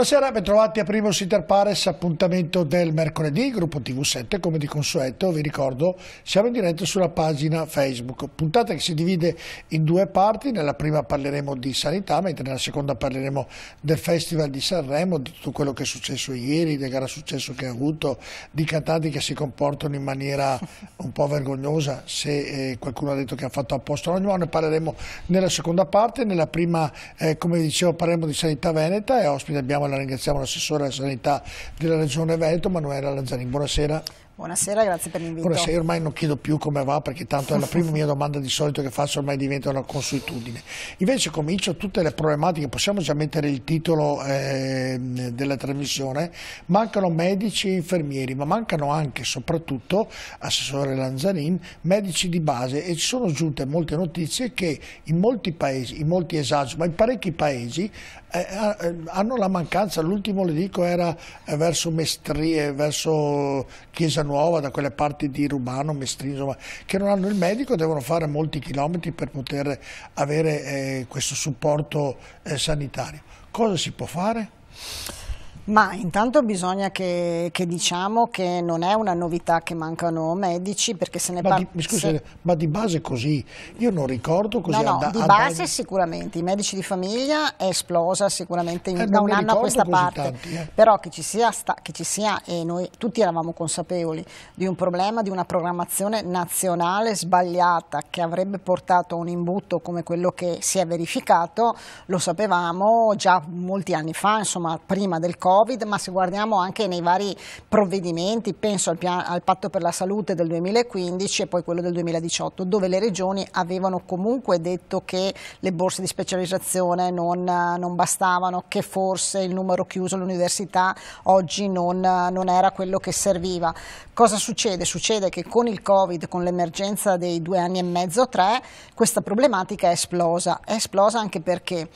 Buonasera, bentrovati a Primo Sitter Pares, appuntamento del mercoledì, gruppo TV7, come di consueto, vi ricordo, siamo in diretta sulla pagina Facebook, puntata che si divide in due parti, nella prima parleremo di sanità, mentre nella seconda parleremo del Festival di Sanremo, di tutto quello che è successo ieri, del gara successo che ha avuto, di cantanti che si comportano in maniera un po' vergognosa, se eh, qualcuno ha detto che ha fatto apposta ognuno, ne parleremo nella seconda parte, nella prima, eh, come dicevo, parleremo di sanità veneta e ospite abbiamo la ringraziamo l'assessore della sanità della Regione Veneto, Manuela Lazzarini. Buonasera. Buonasera, grazie per l'invito. Buonasera, ormai non chiedo più come va perché tanto è la prima mia domanda di solito che faccio, ormai diventa una consuetudine. Invece comincio tutte le problematiche, possiamo già mettere il titolo eh, della trasmissione, mancano medici e infermieri, ma mancano anche e soprattutto, Assessore Lanzarin, medici di base e ci sono giunte molte notizie che in molti paesi, in molti esagi, ma in parecchi paesi eh, eh, eh, hanno la mancanza, l'ultimo le dico era verso Mestrie, verso Chiesa Nuova, da quelle parti di Rubano, Mestrie, insomma, che non hanno il medico, devono fare molti chilometri per poter avere eh, questo supporto eh, sanitario. Cosa si può fare? Ma intanto bisogna che, che, diciamo che non è una novità che mancano medici perché se ne parla... Mi scusi, se... ma di base così, io non ricordo così... No, no, di base sicuramente, i medici di famiglia è esplosa sicuramente in, eh, da un anno a questa parte, tanti, eh. però che ci sia, sta, che ci sia e noi tutti eravamo consapevoli di un problema, di una programmazione nazionale sbagliata che avrebbe portato a un imbutto come quello che si è verificato, lo sapevamo già molti anni fa, insomma prima del Covid Covid, ma se guardiamo anche nei vari provvedimenti, penso al, al patto per la salute del 2015 e poi quello del 2018, dove le regioni avevano comunque detto che le borse di specializzazione non, non bastavano, che forse il numero chiuso all'università oggi non, non era quello che serviva. Cosa succede? Succede che con il Covid, con l'emergenza dei due anni e mezzo, tre, questa problematica è esplosa. È esplosa anche perché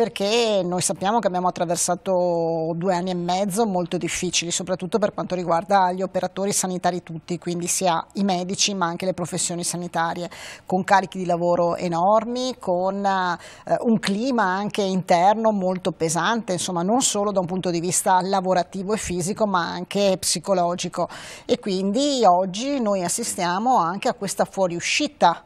perché noi sappiamo che abbiamo attraversato due anni e mezzo molto difficili, soprattutto per quanto riguarda gli operatori sanitari tutti, quindi sia i medici ma anche le professioni sanitarie, con carichi di lavoro enormi, con eh, un clima anche interno molto pesante, insomma non solo da un punto di vista lavorativo e fisico ma anche psicologico e quindi oggi noi assistiamo anche a questa fuoriuscita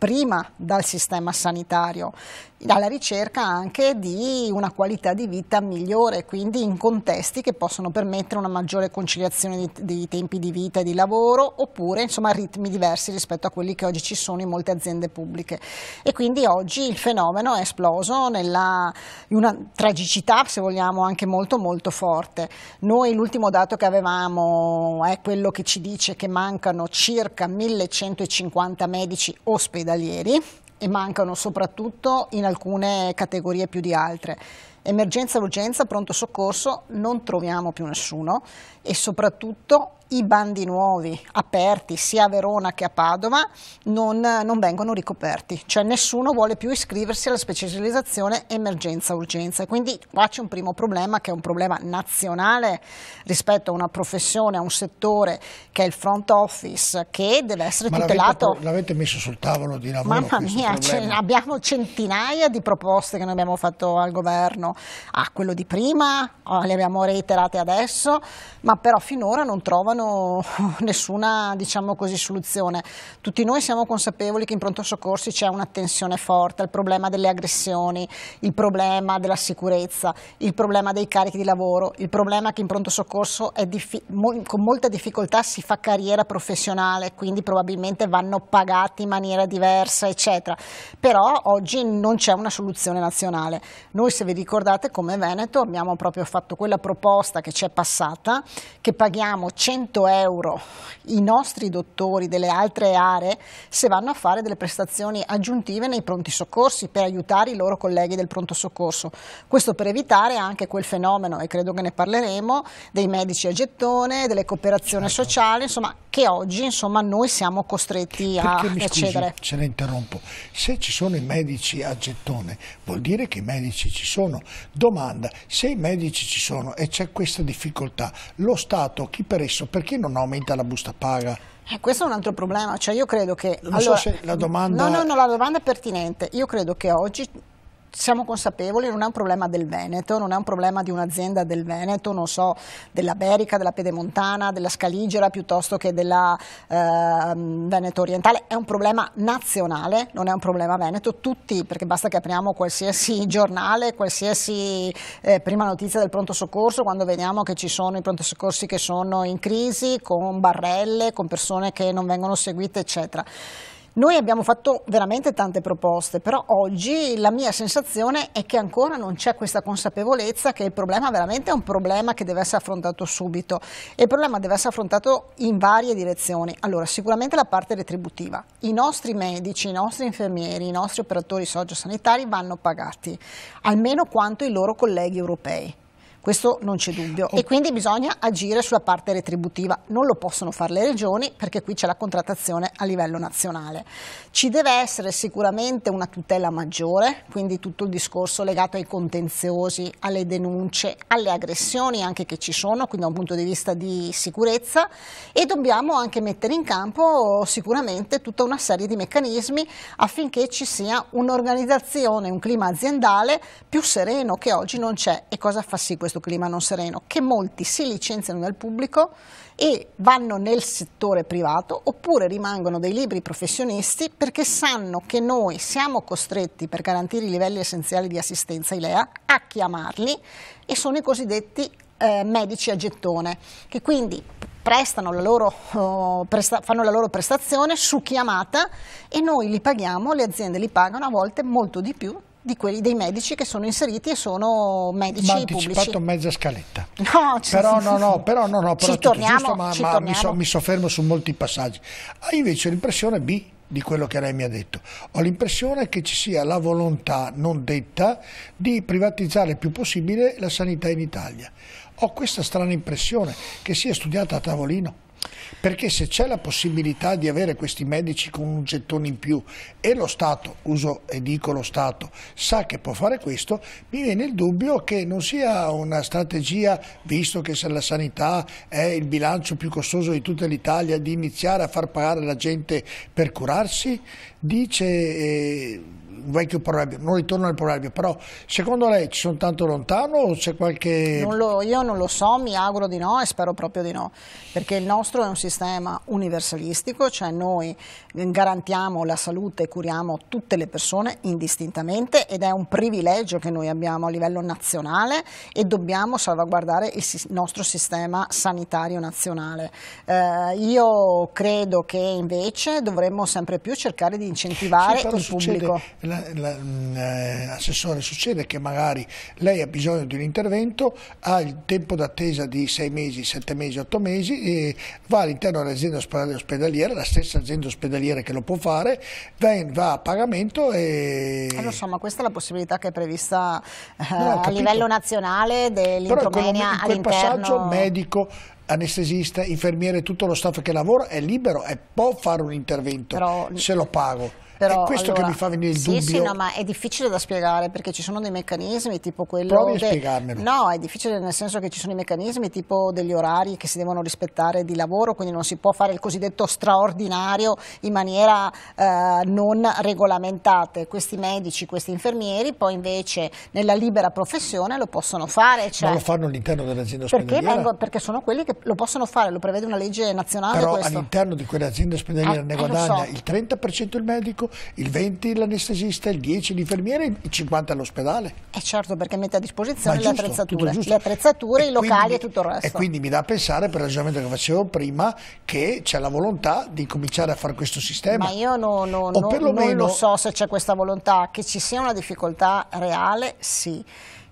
prima dal sistema sanitario, dalla ricerca anche di una qualità di vita migliore, quindi in contesti che possono permettere una maggiore conciliazione di, di tempi di vita e di lavoro oppure insomma ritmi diversi rispetto a quelli che oggi ci sono in molte aziende pubbliche. E quindi oggi il fenomeno è esploso nella, in una tragicità, se vogliamo, anche molto molto forte. Noi l'ultimo dato che avevamo è quello che ci dice che mancano circa 1150 medici ospedali ospedalieri e mancano soprattutto in alcune categorie più di altre. Emergenza, urgenza, pronto soccorso, non troviamo più nessuno e soprattutto i bandi nuovi aperti sia a Verona che a Padova non, non vengono ricoperti, cioè nessuno vuole più iscriversi alla specializzazione emergenza-urgenza. Quindi qua c'è un primo problema che è un problema nazionale rispetto a una professione, a un settore che è il front office, che deve essere Ma tutelato. L'avete messo sul tavolo di lavoro? Mamma mia, abbiamo centinaia di proposte che noi abbiamo fatto al governo, a ah, quello di prima, oh, le abbiamo reiterate adesso, ma però finora non trovano trovano nessuna diciamo così, soluzione. Tutti noi siamo consapevoli che in pronto soccorsi c'è una tensione forte il problema delle aggressioni, il problema della sicurezza, il problema dei carichi di lavoro, il problema che in pronto soccorso mo con molta difficoltà si fa carriera professionale, quindi probabilmente vanno pagati in maniera diversa, eccetera. Però oggi non c'è una soluzione nazionale. Noi, se vi ricordate, come Veneto abbiamo proprio fatto quella proposta che ci è passata, che paghiamo 100 100 euro i nostri dottori delle altre aree se vanno a fare delle prestazioni aggiuntive nei pronti soccorsi per aiutare i loro colleghi del pronto soccorso. Questo per evitare anche quel fenomeno, e credo che ne parleremo, dei medici a gettone, delle cooperazioni ecco. sociali, insomma che oggi insomma, noi siamo costretti Perché, a mi accedere. Scusi, se la interrompo, se ci sono i medici a gettone vuol dire che i medici ci sono. Domanda, se i medici ci sono e c'è questa difficoltà, lo Stato, chi per esso, perché non aumenta la busta paga? Eh, questo è un altro problema, cioè io credo che... Non allora, so se la domanda... No, no, no, la domanda è pertinente. Io credo che oggi siamo consapevoli, non è un problema del Veneto, non è un problema di un'azienda del Veneto, non so, della Berica, della Pedemontana, della Scaligera piuttosto che della eh, Veneto orientale, è un problema nazionale, non è un problema veneto, tutti, perché basta che apriamo qualsiasi giornale, qualsiasi eh, prima notizia del pronto soccorso, quando vediamo che ci sono i pronto soccorsi che sono in crisi, con barrelle, con persone che non vengono seguite, eccetera. Noi abbiamo fatto veramente tante proposte, però oggi la mia sensazione è che ancora non c'è questa consapevolezza che il problema veramente è un problema che deve essere affrontato subito e il problema deve essere affrontato in varie direzioni. Allora, sicuramente la parte retributiva. I nostri medici, i nostri infermieri, i nostri operatori sociosanitari vanno pagati almeno quanto i loro colleghi europei. Questo non c'è dubbio. E quindi bisogna agire sulla parte retributiva. Non lo possono fare le regioni perché qui c'è la contrattazione a livello nazionale. Ci deve essere sicuramente una tutela maggiore, quindi tutto il discorso legato ai contenziosi, alle denunce, alle aggressioni anche che ci sono, quindi da un punto di vista di sicurezza e dobbiamo anche mettere in campo sicuramente tutta una serie di meccanismi affinché ci sia un'organizzazione, un clima aziendale più sereno che oggi non c'è. E cosa fa sì questo? questo clima non sereno, che molti si licenziano dal pubblico e vanno nel settore privato oppure rimangono dei libri professionisti perché sanno che noi siamo costretti per garantire i livelli essenziali di assistenza ILEA a chiamarli e sono i cosiddetti eh, medici a gettone che quindi prestano la loro, oh, presta fanno la loro prestazione su chiamata e noi li paghiamo, le aziende li pagano a volte molto di più di quelli dei medici che sono inseriti e sono medici ma pubblici. Ma anticipato mezza scaletta. No, però, no, no, però no, no, però ci torniamo, giusto, ma, ci ma Mi, so, mi, soffermo su molti passaggi. Hai ah, invece l'impressione B di quello che lei mi ha detto. Ho l'impressione che ci sia la volontà non detta di privatizzare il più possibile la sanità in Italia. Ho questa strana impressione che sia studiata a tavolino. Perché se c'è la possibilità di avere questi medici con un gettone in più e lo Stato, uso e dico lo Stato, sa che può fare questo, mi viene il dubbio che non sia una strategia, visto che se la sanità è il bilancio più costoso di tutta l'Italia, di iniziare a far pagare la gente per curarsi, dice... Eh, un vecchio proverbio, non ritorno al proverbio, però secondo lei ci sono tanto lontano o c'è qualche... Non lo, io non lo so, mi auguro di no e spero proprio di no, perché il nostro è un sistema universalistico, cioè noi garantiamo la salute e curiamo tutte le persone indistintamente ed è un privilegio che noi abbiamo a livello nazionale e dobbiamo salvaguardare il nostro sistema sanitario nazionale. Eh, io credo che invece dovremmo sempre più cercare di incentivare sì, il pubblico. Mm, eh, assessore succede che magari lei ha bisogno di un intervento, ha il tempo d'attesa di 6 mesi, 7 mesi, 8 mesi, e va all'interno dell'azienda ospedaliera, la stessa azienda ospedaliera che lo può fare, va a pagamento e... Eh lo ma questa è la possibilità che è prevista eh, a livello nazionale dell'intromenia all'interno... Però passaggio medico anestesista, infermiere, tutto lo staff che lavora è libero e può fare un intervento Però... se lo pago. Però, è questo allora, che mi fa venire il sì, dubbio. Sì, no, ma è difficile da spiegare perché ci sono dei meccanismi tipo quello... Provi de... a spiegarmelo. No, è difficile nel senso che ci sono i meccanismi tipo degli orari che si devono rispettare di lavoro, quindi non si può fare il cosiddetto straordinario in maniera eh, non regolamentata. Questi medici, questi infermieri poi invece nella libera professione lo possono fare. Cioè... Ma lo cioè fanno all'interno dell'azienda ospedaliera? Vengo, perché sono quelli che lo possono fare, lo prevede una legge nazionale. Però all'interno di quell'azienda ospedaliera ah, ne eh, guadagna so. il 30% il medico, il 20 l'anestesista, il 10 l'infermiere, il 50 l'ospedale. Eh certo, perché mette a disposizione giusto, le attrezzature, le attrezzature i locali quindi, e tutto il resto. E quindi mi dà a pensare, per il ragionamento che facevo prima, che c'è la volontà di cominciare a fare questo sistema. Ma io no, no, no, non lo so se c'è questa volontà, che ci sia una difficoltà reale, sì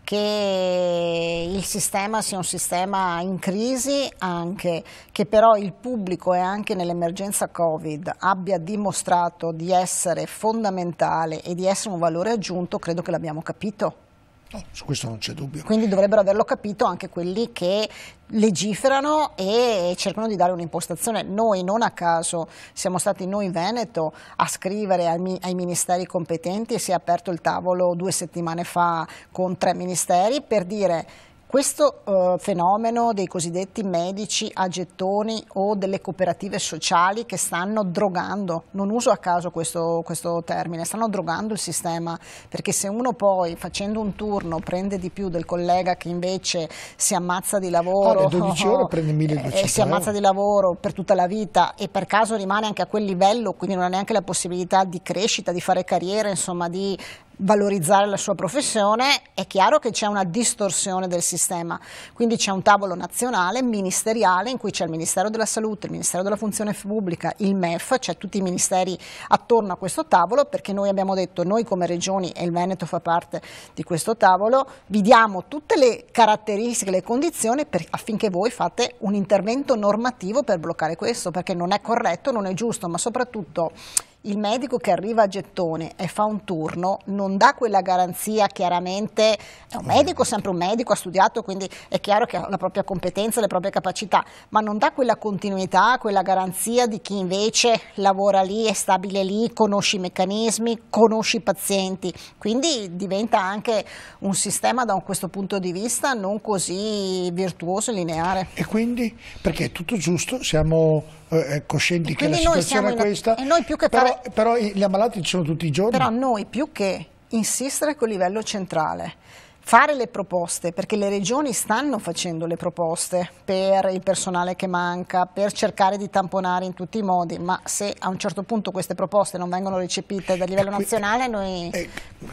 che il sistema sia un sistema in crisi anche, che però il pubblico e anche nell'emergenza Covid abbia dimostrato di essere fondamentale e di essere un valore aggiunto, credo che l'abbiamo capito. No, su questo non c'è dubbio. Quindi dovrebbero averlo capito anche quelli che legiferano e cercano di dare un'impostazione. Noi non a caso siamo stati noi in Veneto a scrivere ai, ai, ministeri competenti e si è aperto il tavolo due settimane fa con tre ministeri per dire questo eh, fenomeno dei cosiddetti medici a gettoni o delle cooperative sociali che stanno drogando, non uso a caso questo, questo, termine, stanno drogando il sistema perché se uno poi facendo un turno prende di più del collega che invece si ammazza di lavoro ah, eh, 12 ore oh, prende 1200 e eh, si ammazza di lavoro per tutta la vita e per caso rimane anche a quel livello quindi non ha neanche la possibilità di crescita, di fare carriera, insomma di valorizzare la sua professione, è chiaro che c'è una distorsione del sistema. Quindi c'è un tavolo nazionale, ministeriale, in cui c'è il Ministero della Salute, il Ministero della Funzione Pubblica, il MEF, cioè tutti i ministeri attorno a questo tavolo, perché noi abbiamo detto, noi come regioni, e il Veneto fa parte di questo tavolo, vi diamo tutte le caratteristiche, le condizioni per, affinché voi fate un intervento normativo per bloccare questo, perché non è corretto, non è giusto, ma soprattutto il medico che arriva a gettone e fa un turno non dà quella garanzia chiaramente, è un medico, sempre un medico, ha studiato, quindi è chiaro che ha la propria competenza, le proprie capacità, ma non dà quella continuità, quella garanzia di chi invece lavora lì, è stabile lì, conosce i meccanismi, conosce i pazienti, quindi diventa anche un sistema da questo punto di vista non così virtuoso e lineare. E quindi, perché è tutto giusto, siamo eh, coscienti che la situazione è questa. Che però, fare... però gli ammalati ci sono tutti i giorni. Però noi più che insistere col livello centrale, fare le proposte, perché le regioni stanno facendo le proposte per il personale che manca, per cercare di tamponare in tutti i modi, ma se a un certo punto queste proposte non vengono recepite dal livello nazionale noi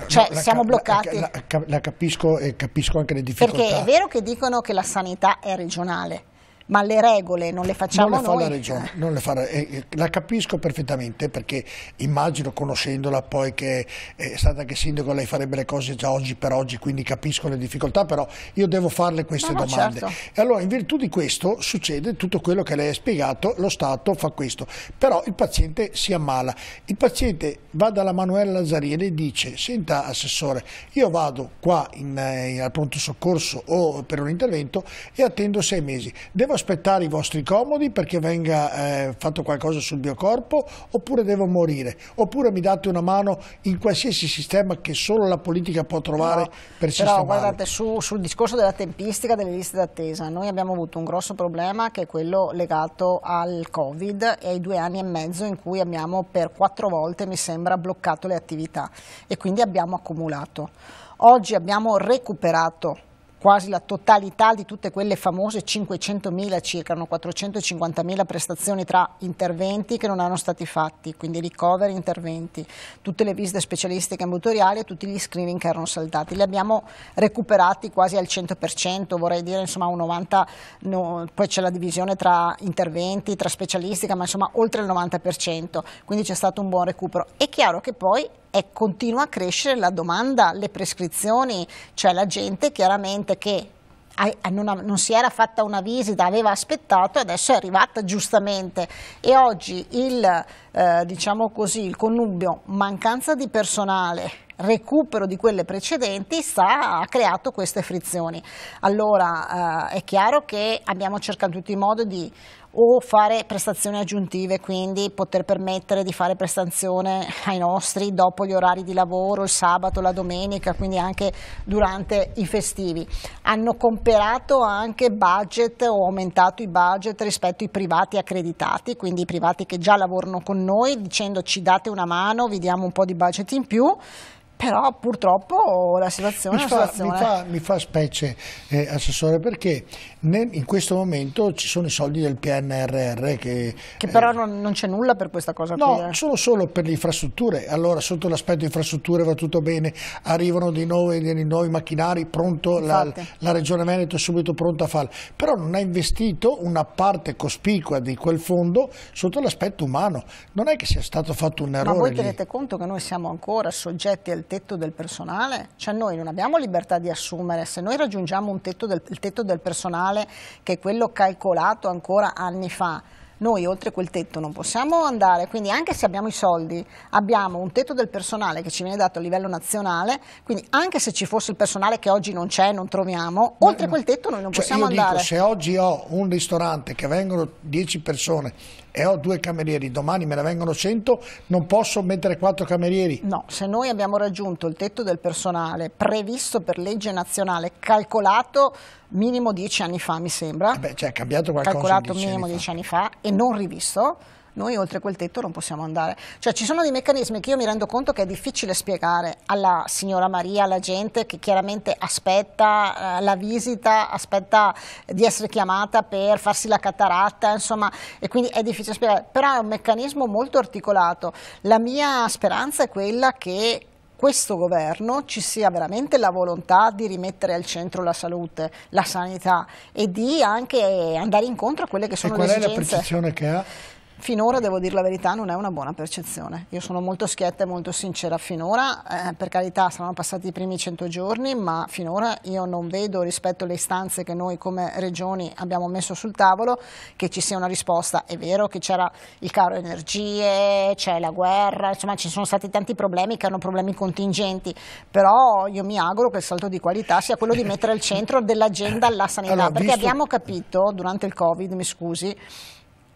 cioè, la, siamo bloccati. La, la, la capisco e capisco anche le difficoltà. Perché è vero che dicono che la sanità è regionale, ma le regole non le facciamo non le fa noi. La, regione, non le fa, eh, eh, la capisco perfettamente perché immagino conoscendola poi che eh, è stata anche sindaco lei farebbe le cose già oggi per oggi quindi capisco le difficoltà però io devo farle queste no, domande certo. e allora in virtù di questo succede tutto quello che lei ha spiegato lo Stato fa questo però il paziente si ammala il paziente va dalla Manuela Lazzarini e dice senta assessore io vado qua in, in, al pronto soccorso o per un intervento e attendo sei mesi devo aspettare i vostri comodi perché venga eh, fatto qualcosa sul mio corpo oppure devo morire? Oppure mi date una mano in qualsiasi sistema che solo la politica può trovare no, per sistemare? Però guardate, su, sul discorso della tempistica delle liste d'attesa, noi abbiamo avuto un grosso problema che è quello legato al Covid e ai due anni e mezzo in cui abbiamo per quattro volte, mi sembra, bloccato le attività e quindi abbiamo accumulato. Oggi abbiamo recuperato quasi la totalità di tutte quelle famose 500.000 circa, 450.000 prestazioni tra interventi che non erano stati fatti, quindi ricoveri, interventi, tutte le visite specialistiche ambulatoriali e tutti gli screening che erano saldati. Li abbiamo recuperati quasi al 100%, vorrei dire insomma un 90%, no, poi c'è la divisione tra interventi, tra specialistica, ma insomma oltre il 90%, quindi c'è stato un buon recupero. È chiaro che poi e continua a crescere la domanda, le prescrizioni, cioè la gente chiaramente che ah, eh, non, si era fatta una visita, aveva aspettato e adesso è arrivata giustamente e oggi il, eh, diciamo così, il connubio mancanza di personale recupero di quelle precedenti sta, ha creato queste frizioni. Allora eh, è chiaro che abbiamo cercato tutti i modi di o fare prestazioni aggiuntive, quindi poter permettere di fare prestazione ai nostri dopo gli orari di lavoro, il sabato, la domenica, quindi anche durante i festivi. Hanno comperato anche budget o aumentato i budget rispetto ai privati accreditati, quindi i privati che già lavorano con noi, dicendo ci date una mano, vi diamo un po' di budget in più però purtroppo la situazione mi è fa, situazione... Mi fa, mi fa specie, eh, Assessore, perché nel, in questo momento ci sono i soldi del PNRR che... Che però eh, non, non c'è nulla per questa cosa no, qui. No, eh. sono solo per le infrastrutture. Allora, sotto l'aspetto infrastrutture va tutto bene, arrivano dei nuovi, dei nuovi macchinari, pronto, la, la, Regione Veneto è subito pronta a farlo. Però non ha investito una parte cospicua di quel fondo sotto l'aspetto umano. Non è che sia stato fatto un errore Ma voi tenete conto che noi siamo ancora soggetti al tetto del personale? Cioè noi non abbiamo libertà di assumere, se noi raggiungiamo tetto del, il tetto del personale che è quello calcolato ancora anni fa, noi oltre quel tetto non possiamo andare, quindi anche se abbiamo i soldi, abbiamo un tetto del personale che ci viene dato a livello nazionale, quindi anche se ci fosse il personale che oggi non c'è, non troviamo, oltre quel tetto noi non cioè, possiamo andare. Dico, se oggi ho un ristorante che vengono 10 persone e ho due camerieri, domani me ne vengono 100, non posso mettere quattro camerieri? No, se noi abbiamo raggiunto il tetto del personale previsto per legge nazionale, calcolato minimo dieci anni fa, mi sembra. Eh beh, cioè, è cambiato qualcosa. Calcolato dieci minimo dieci anni fa e non rivisto. Noi oltre quel tetto non possiamo andare. Cioè ci sono dei meccanismi che io mi rendo conto che è difficile spiegare alla signora Maria, alla gente che chiaramente aspetta eh, la visita, aspetta di essere chiamata per farsi la cataratta, insomma, e quindi è difficile spiegare. Però è un meccanismo molto articolato. La mia speranza è quella che questo governo ci sia veramente la volontà di rimettere al centro la salute, la sanità e di anche andare incontro a quelle che sono le esigenze. E qual è la percezione che ha? finora, devo dire la verità, non è una buona percezione. Io sono molto schietta e molto sincera finora, eh, per carità saranno passati i primi 100 giorni, ma finora io non vedo rispetto alle istanze che noi come regioni abbiamo messo sul tavolo che ci sia una risposta. È vero che c'era il caro energie, c'è la guerra, insomma ci sono stati tanti problemi che erano problemi contingenti, però io mi auguro che il salto di qualità sia quello di mettere al centro dell'agenda la sanità, allora, perché visto... abbiamo capito durante il Covid, mi scusi,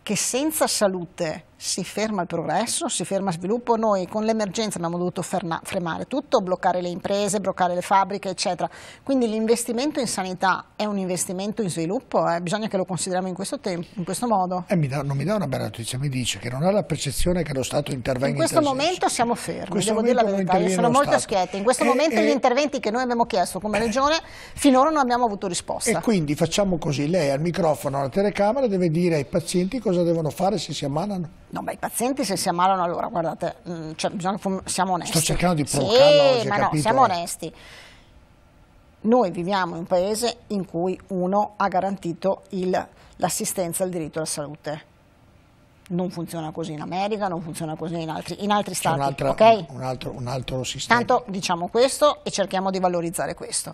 che senza salute si ferma il progresso, si ferma lo sviluppo, noi con l'emergenza abbiamo dovuto fermare tutto, bloccare le imprese, bloccare le fabbriche eccetera, quindi l'investimento in sanità è un investimento in sviluppo, eh? bisogna che lo consideriamo in questo, tempo, in questo modo. Eh, mi da, non mi dà una bella notizia, mi dice che non ha la percezione che lo Stato intervenga in questo in momento siamo fermi, devo dire la verità, io sono molto Stato. schietta, in questo e, momento e... gli interventi che noi abbiamo chiesto come eh. regione finora non abbiamo avuto risposta. E quindi facciamo così, lei al microfono, alla telecamera deve dire ai pazienti cosa devono fare se si ammalano. No, ma i pazienti se si ammalano allora, guardate, mm, cioè, bisogna che siamo onesti. Sto cercando di provocarlo sì, oggi, ma no, siamo onesti. Noi viviamo in un paese in cui uno ha garantito l'assistenza al diritto alla salute. Non funziona così in America, non funziona così in altri, in altri stati. Un, okay? un, altro, un altro sistema. Tanto diciamo questo e cerchiamo di valorizzare questo.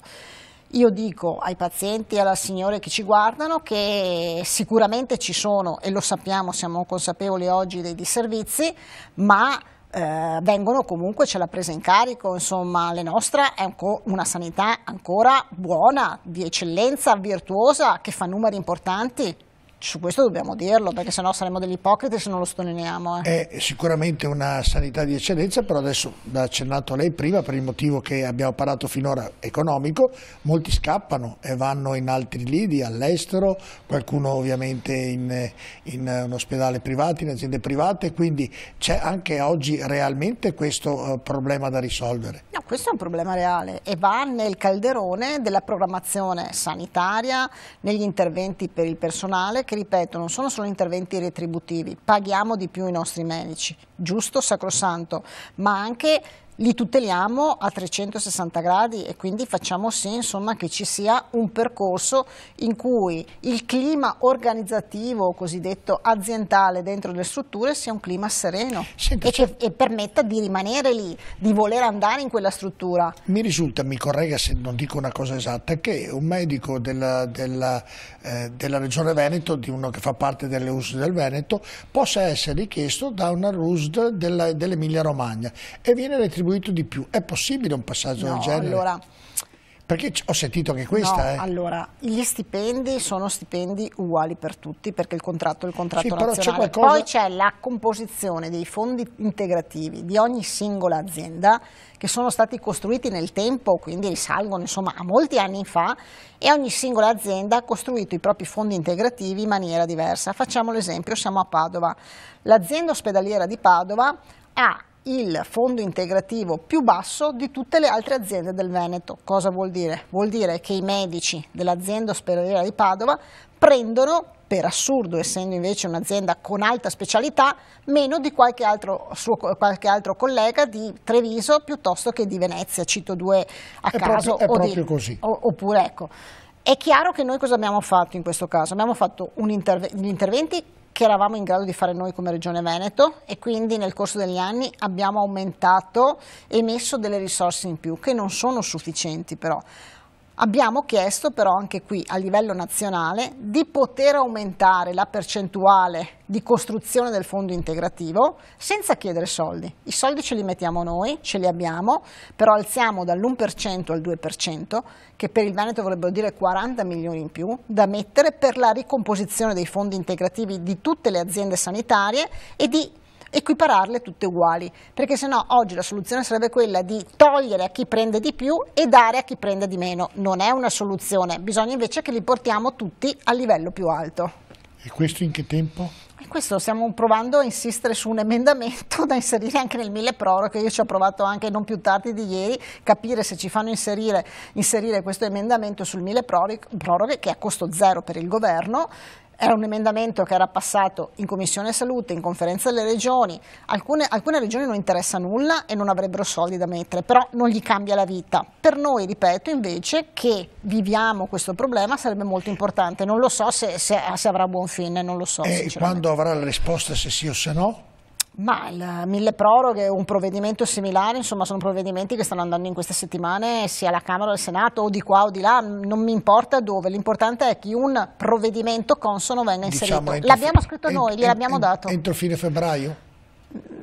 Io dico ai pazienti e alle signore che ci guardano che sicuramente ci sono, e lo sappiamo, siamo consapevoli oggi dei disservizi, ma eh, vengono comunque, c'è la presa in carico, insomma la nostra è una sanità ancora buona, di eccellenza, virtuosa, che fa numeri importanti su questo dobbiamo dirlo, perché sennò saremo degli ipocriti se non lo sottolineiamo. Eh. È sicuramente una sanità di eccellenza, però adesso l'ha accennato lei prima, per il motivo che abbiamo parlato finora economico, molti scappano e vanno in altri lidi, all'estero, qualcuno ovviamente in, in, un ospedale privato, in aziende private, quindi c'è anche oggi realmente questo eh, problema da risolvere. No, questo è un problema reale e va nel calderone della programmazione sanitaria, negli interventi per il personale, perché ripeto non sono solo interventi retributivi, paghiamo di più i nostri medici, giusto, sacrosanto, ma anche li tuteliamo a 360 gradi e quindi facciamo sì insomma, che ci sia un percorso in cui il clima organizzativo, cosiddetto aziendale dentro le strutture, sia un clima sereno Senta, e, che, e permetta di rimanere lì, di voler andare in quella struttura. Mi risulta, mi corregga se non dico una cosa esatta, che un medico della, della, eh, della regione Veneto, di uno che fa parte delle USD del Veneto, possa essere richiesto da una RUSD dell'Emilia Romagna e viene retribuito contribuito di più. È possibile un passaggio no, del genere? Allora, perché ho sentito anche questa. No, eh. Allora, gli stipendi sono stipendi uguali per tutti perché il contratto è il contratto sì, nazionale. C'è qualcosa... Poi c'è la composizione dei fondi integrativi di ogni singola azienda che sono stati costruiti nel tempo, quindi risalgono insomma, a molti anni fa e ogni singola azienda ha costruito i propri fondi integrativi in maniera diversa. Facciamo l'esempio, siamo a Padova. L'azienda ospedaliera di Padova ha il fondo integrativo più basso di tutte le altre aziende del Veneto. Cosa vuol dire? Vuol dire che i medici dell'azienda ospedaliera di Padova prendono per assurdo, essendo invece un'azienda con alta specialità, meno di qualche altro, suo, qualche altro, collega di Treviso piuttosto che di Venezia, cito due a è caso. Proprio, è proprio di, così. O, oppure ecco, è chiaro che noi cosa abbiamo fatto in questo caso? Abbiamo fatto gli interventi che eravamo in grado di fare noi come Regione Veneto e quindi nel corso degli anni abbiamo aumentato e messo delle risorse in più che non sono sufficienti però. Abbiamo chiesto però anche qui a livello nazionale di poter aumentare la percentuale di costruzione del fondo integrativo senza chiedere soldi. I soldi ce li mettiamo noi, ce li abbiamo, però alziamo dall'1% al 2%, che per il Veneto vorrebbero dire 40 milioni in più, da mettere per la ricomposizione dei fondi integrativi di tutte le aziende sanitarie e di equipararle tutte uguali, perché sennò oggi la soluzione sarebbe quella di togliere a chi prende di più e dare a chi prende di meno. Non è una soluzione, bisogna invece che li portiamo tutti a livello più alto. E questo in che tempo? E questo stiamo provando a insistere su un emendamento da inserire anche nel mille proroghe, io ci ho provato anche non più tardi di ieri, capire se ci fanno inserire, inserire questo emendamento sul mille proroghe che è a costo zero per il governo era un emendamento che era passato in Commissione Salute, in conferenza delle regioni, alcune, alcune, regioni non interessa nulla e non avrebbero soldi da mettere, però non gli cambia la vita. Per noi, ripeto, invece che viviamo questo problema sarebbe molto importante, non lo so se, se, se avrà buon fine, non lo so. E quando avrà la risposta se sì o se no? Ma il mille proroghe, un provvedimento similare, insomma sono provvedimenti che stanno andando in queste settimane sia alla Camera che al Senato o di qua o di là, non mi importa dove, l'importante è che un provvedimento consono venga inserito. Diciamo l'abbiamo scritto noi, gliel'abbiamo dato. Entro fine febbraio?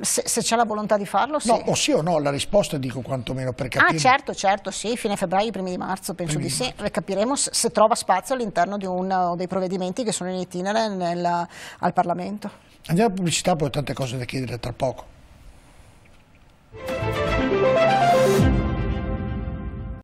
Se, se c'è la volontà di farlo, sì. No, o oh, sì o no, la risposta dico quantomeno per ah, capire. Ah certo, certo, sì, fine febbraio, primi di marzo, penso primi di sì. Marzo. Capiremo se, se trova spazio all'interno di uno dei provvedimenti che sono in itinere nel, al Parlamento. Andiamo a pubblicità, poi ho tante cose da chiedere tra poco.